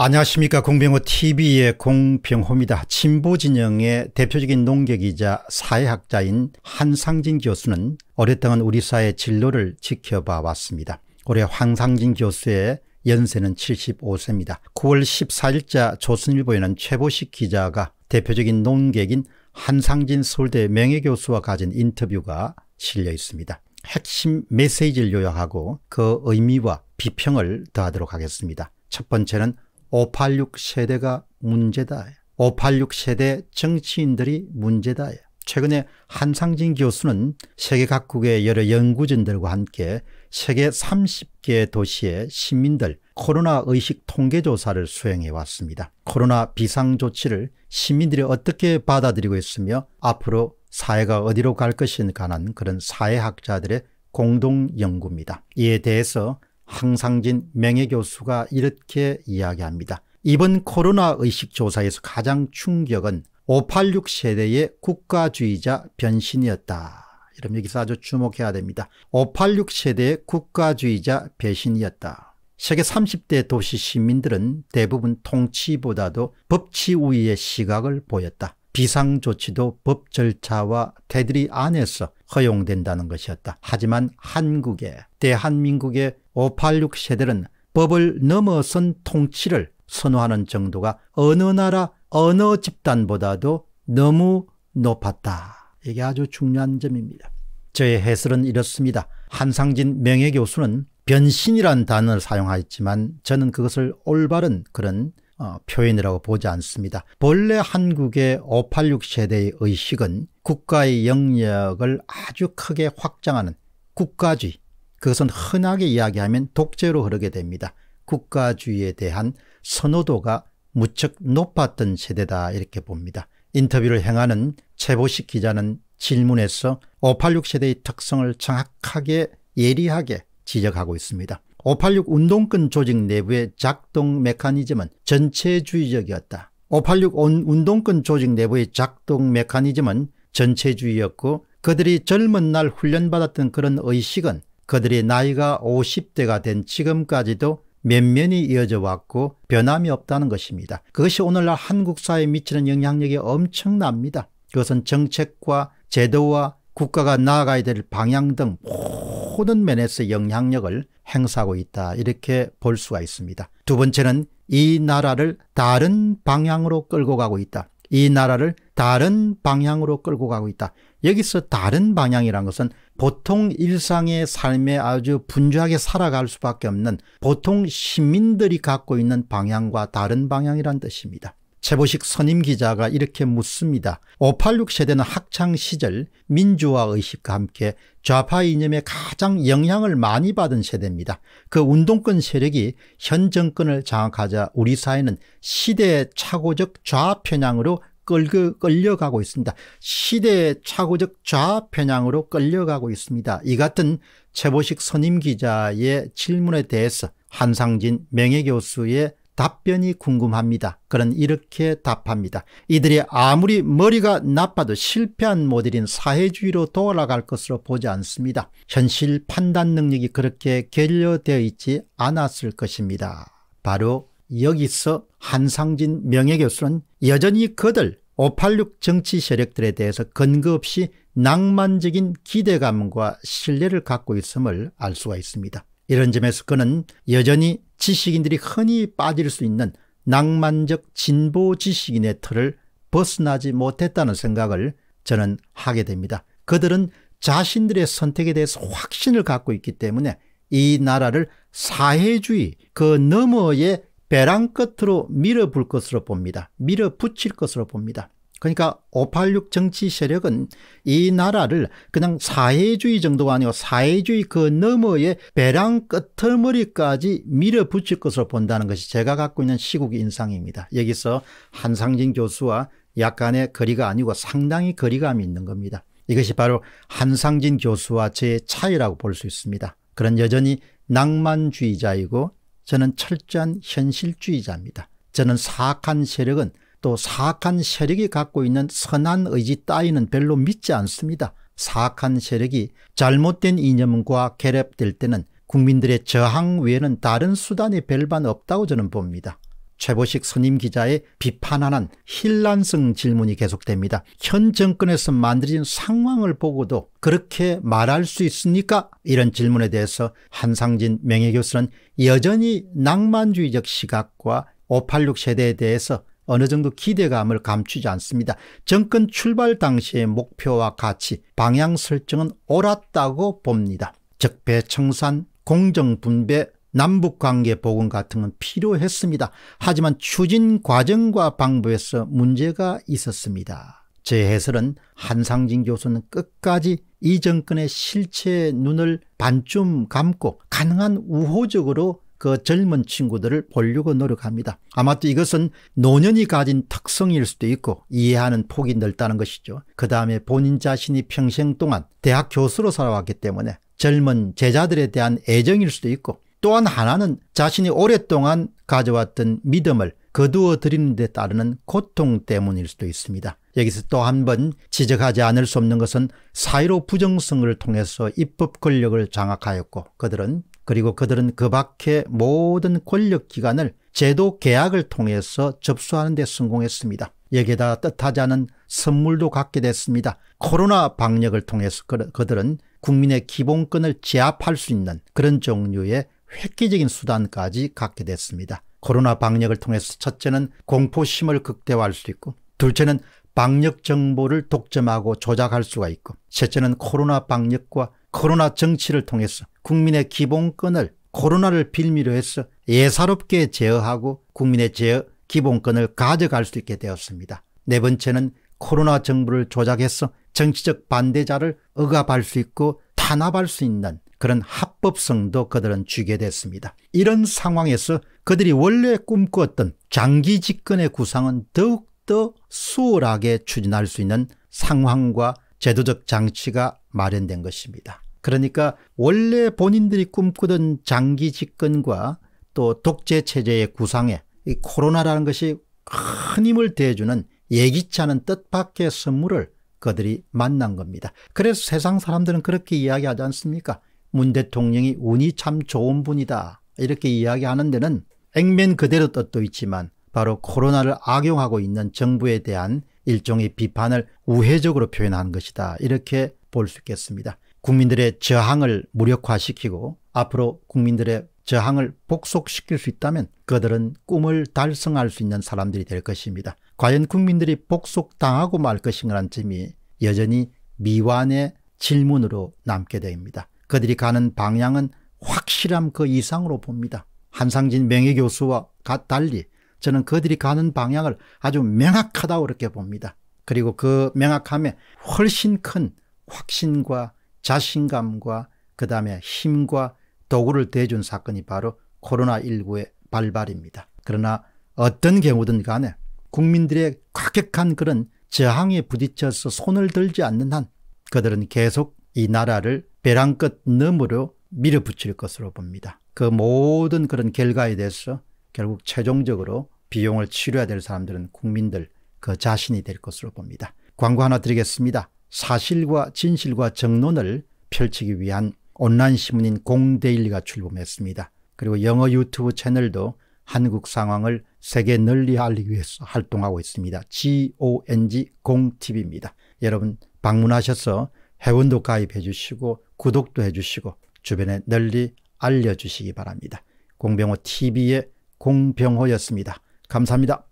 안녕하십니까 공병호 tv의 공병호입니다. 진보 진영의 대표적인 농객이자 사회학자인 한상진 교수는 오랫동안 우리 사회 진로를 지켜봐 왔습니다. 올해 황상진 교수의 연세는 75세입니다. 9월 14일자 조선일보에는 최보식 기자가 대표적인 농객인 한상진 서울대 명예교수와 가진 인터뷰가 실려 있습니다. 핵심 메시지를 요약하고 그 의미와 비평을 더하도록 하겠습니다. 첫 번째는 586 세대가 문제다. 586 세대 정치인들이 문제다. 최근에 한상진 교수는 세계 각국의 여러 연구진들과 함께 세계 30개 도시의 시민들 코로나 의식 통계 조사를 수행해 왔습니다. 코로나 비상 조치를 시민들이 어떻게 받아들이고 있으며 앞으로 사회가 어디로 갈 것인가 하는 그런 사회학자들의 공동 연구입니다. 이에 대해서 항상진 명예교수가 이렇게 이야기합니다. 이번 코로나 의식 조사에서 가장 충격은 586 세대의 국가주의자 변신이었다. 이런 여기서 아주 주목해야 됩니다. 586 세대의 국가주의자 배신이었다. 세계 30대 도시 시민들은 대부분 통치보다도 법치우위의 시각을 보였다. 비상조치도 법 절차와 테두리 안에서 허용된다는 것이었다. 하지만 한국의 대한민국의 586 세대는 법을 넘어선 통치를 선호하는 정도가 어느 나라 어느 집단보다도 너무 높았다. 이게 아주 중요한 점입니다. 저의 해설은 이렇습니다. 한상진 명예교수는 변신이란 단어를 사용하였지만 저는 그것을 올바른 그런 어, 표현이라고 보지 않습니다. 본래 한국의 586 세대의 의식은 국가의 영역을 아주 크게 확장하는 국가주의 그것은 흔하게 이야기하면 독재로 흐르게 됩니다. 국가주의에 대한 선호도가 무척 높았던 세대다 이렇게 봅니다. 인터뷰를 행하는 최보식 기자는 질문에서 586 세대의 특성을 정확하게 예리하게 지적하고 있습니다. 586 운동권 조직 내부의 작동 메커니즘은 전체주의적이었다. 586 운동권 조직 내부의 작동 메커니즘은 전체주의였고 그들이 젊은 날 훈련받았던 그런 의식은 그들의 나이가 50대가 된 지금까지도 면면이 이어져 왔고 변함이 없다는 것입니다. 그것이 오늘날 한국 사회에 미치는 영향력이 엄청납니다. 그것은 정책과 제도와 국가가 나아가야 될 방향 등 모든 면에서 영향력을 행사하고 있다 이렇게 볼 수가 있습니다. 두 번째는 이 나라를 다른 방향으로 끌고 가고 있다. 이 나라를 다른 방향으로 끌고 가고 있다. 여기서 다른 방향이란 것은 보통 일상의 삶에 아주 분주하게 살아갈 수밖에 없는 보통 시민들이 갖고 있는 방향과 다른 방향이란 뜻입니다. 최보식 선임 기자가 이렇게 묻습니다. 586 세대는 학창시절 민주화 의식과 함께 좌파 이념에 가장 영향을 많이 받은 세대입니다. 그 운동권 세력이 현 정권을 장악하자 우리 사회는 시대의 착오적 좌편향으로 끌려가고 있습니다. 시대의 착오적 좌편향으로 끌려가고 있습니다. 이 같은 최보식 선임 기자의 질문에 대해서 한상진 명예교수의 답변이 궁금합니다. 그는 이렇게 답합니다. 이들이 아무리 머리가 나빠도 실패한 모델인 사회주의로 돌아갈 것으로 보지 않습니다. 현실 판단 능력이 그렇게 결여되어 있지 않았을 것입니다. 바로 여기서 한상진 명예교수는 여전히 그들 586 정치 세력들에 대해서 근거 없이 낭만적인 기대감과 신뢰를 갖고 있음을 알 수가 있습니다. 이런 점에서 그는 여전히 지식인들이 흔히 빠질 수 있는 낭만적 진보 지식인의 틀을 벗어나지 못했다는 생각을 저는 하게 됩니다. 그들은 자신들의 선택에 대해서 확신을 갖고 있기 때문에 이 나라를 사회주의 그 너머의 배랑 끝으로 밀어불 것으로 봅니다. 밀어붙일 것으로 봅니다. 그러니까 586 정치 세력은 이 나라를 그냥 사회주의 정도가 아니고 사회주의 그 너머의 배랑 끝머리까지 밀어붙일 것으로 본다는 것이 제가 갖고 있는 시국 인상입니다. 여기서 한상진 교수와 약간의 거리가 아니고 상당히 거리감이 있는 겁니다. 이것이 바로 한상진 교수와 제 차이라고 볼 수 있습니다. 그런 여전히 낭만주의자이고 저는 철저한 현실주의자입니다. 저는 사악한 세력은 또 사악한 세력이 갖고 있는 선한 의지 따위는 별로 믿지 않습니다. 사악한 세력이 잘못된 이념과 결합될 때는 국민들의 저항 외에는 다른 수단이 별반 없다고 저는 봅니다. 최보식 선임 기자의 비판하는 힐란성 질문이 계속됩니다. 현 정권에서 만들어진 상황을 보고도 그렇게 말할 수 있습니까? 이런 질문에 대해서 한상진 명예교수는 여전히 낭만주의적 시각과 586 세대에 대해서 어느 정도 기대감을 감추지 않습니다. 정권 출발 당시의 목표와 가치, 방향 설정은 옳았다고 봅니다. 적배청산, 공정분배, 남북관계 복원 같은 건 필요했습니다. 하지만 추진 과정과 방법에서 문제가 있었습니다. 제 해설은 한상진 교수는 끝까지 이 정권의 실체의 눈을 반쯤 감고 가능한 우호적으로 그 젊은 친구들을 보려고 노력합니다. 아마 도 이것은 노년이 가진 특성일 수도 있고 이해하는 폭이 넓다는 것이죠. 그 다음에 본인 자신이 평생 동안 대학 교수로 살아왔기 때문에 젊은 제자들에 대한 애정일 수도 있고 또한 하나는 자신이 오랫동안 가져왔던 믿음을 거두어 드리는 데 따르는 고통 때문일 수도 있습니다. 여기서 또 한 번 지적하지 않을 수 없는 것은 사회로 부정성을 통해서 입법 권력을 장악하였고 그들은 그리고 그들은 그 밖의 모든 권력기관을 제도 계약을 통해서 접수하는 데 성공했습니다. 여기에다 뜻하지 않은 선물도 갖게 됐습니다. 코로나 방역을 통해서 그, 그들은 국민의 기본권을 제압할 수 있는 그런 종류의 획기적인 수단까지 갖게 됐습니다. 코로나 방역을 통해서 첫째는 공포심을 극대화할 수 있고 둘째는 방역 정보를 독점하고 조작할 수가 있고 셋째는 코로나 방역과 코로나 정치를 통해서 국민의 기본권을 코로나를 빌미로 해서 예사롭게 제어하고 국민의 제어 기본권을 가져갈 수 있게 되었습니다. 네 번째는 코로나 정부를 조작해서 정치적 반대자를 억압할 수 있고 탄압할 수 있는 그런 합법성도 그들은 쥐게 됐습니다. 이런 상황에서 그들이 원래 꿈꾸었던 장기 집권의 구상은 더욱더 수월하게 추진할 수 있는 상황과 제도적 장치가 마련된 것입니다. 그러니까 원래 본인들이 꿈꾸던 장기 집권과 또 독재 체제의 구상에 이 코로나라는 것이 큰 힘을 대주는 예기치 않은 뜻밖의 선물을 그들이 만난 겁니다. 그래서 세상 사람들은 그렇게 이야기하지 않습니까? 문 대통령이 운이 참 좋은 분이다. 이렇게 이야기하는 데는 액면 그대로 뜻도 있지만 바로 코로나를 악용하고 있는 정부에 대한 일종의 비판을 우회적으로 표현한 것이다. 이렇게 볼 수 있겠습니다. 국민들의 저항을 무력화시키고 앞으로 국민들의 저항을 복속시킬 수 있다면 그들은 꿈을 달성할 수 있는 사람들이 될 것입니다. 과연 국민들이 복속당하고 말 것인가라는 점이 여전히 미완의 질문으로 남게 됩니다. 그들이 가는 방향은 확실함 그 이상으로 봅니다. 한상진 명예교수와 달리 저는 그들이 가는 방향을 아주 명확하다고 그렇게 봅니다. 그리고 그 명확함에 훨씬 큰 확신과 자신감과 그 다음에 힘과 도구를 대준 사건이 바로 코로나19의 발발입니다. 그러나 어떤 경우든 간에 국민들의 과격한 그런 저항에 부딪혀서 손을 들지 않는 한 그들은 계속 이 나라를 벼랑끝 너머로 밀어붙일 것으로 봅니다. 그 모든 그런 결과에 대해서 결국 최종적으로 비용을 치료해야될 사람들은 국민들 그 자신이 될 것으로 봅니다. 광고 하나 드리겠습니다. 사실과 진실과 정론을 펼치기 위한 온라인 신문인 공데일리가 출범했습니다. 그리고 영어 유튜브 채널도 한국 상황을 세계 널리 알리기 위해서 활동하고 있습니다. GONG 공TV입니다. 여러분 방문하셔서 회원도 가입해 주시고 구독도 해 주시고 주변에 널리 알려주시기 바랍니다. 공병호 TV의 공병호였습니다. 감사합니다.